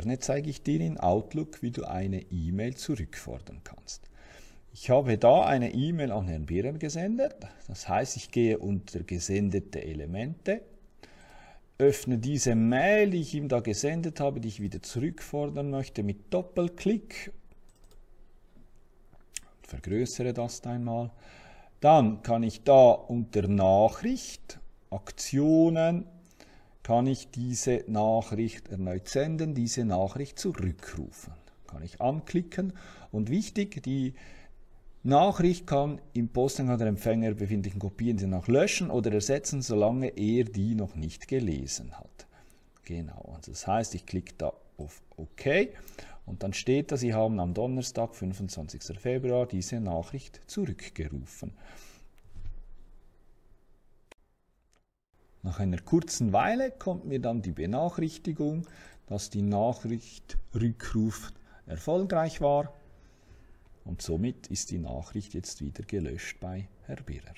Gerne zeige ich dir in Outlook, wie du eine E-Mail zurückfordern kannst. Ich habe da eine E-Mail an Herrn Birren gesendet. Das heißt, ich gehe unter gesendete Elemente, öffne diese Mail, die ich ihm da gesendet habe, die ich wieder zurückfordern möchte, mit Doppelklick. Vergrößere das einmal. Dann kann ich da unter Nachricht, Aktionen, kann ich diese Nachricht erneut senden, diese Nachricht zurückrufen. Kann ich anklicken. Und wichtig, die Nachricht kann im Posteingang der Empfänger befindlichen Kopien sie noch löschen oder ersetzen, solange er die noch nicht gelesen hat. Genau, also das heißt, ich klicke da auf OK und dann steht da, Sie haben am Donnerstag, 25. Februar, diese Nachricht zurückgerufen. Nach einer kurzen Weile kommt mir dann die Benachrichtigung, dass die Nachricht Rückruf erfolgreich war und somit ist die Nachricht jetzt wieder gelöscht bei Herr Birrer.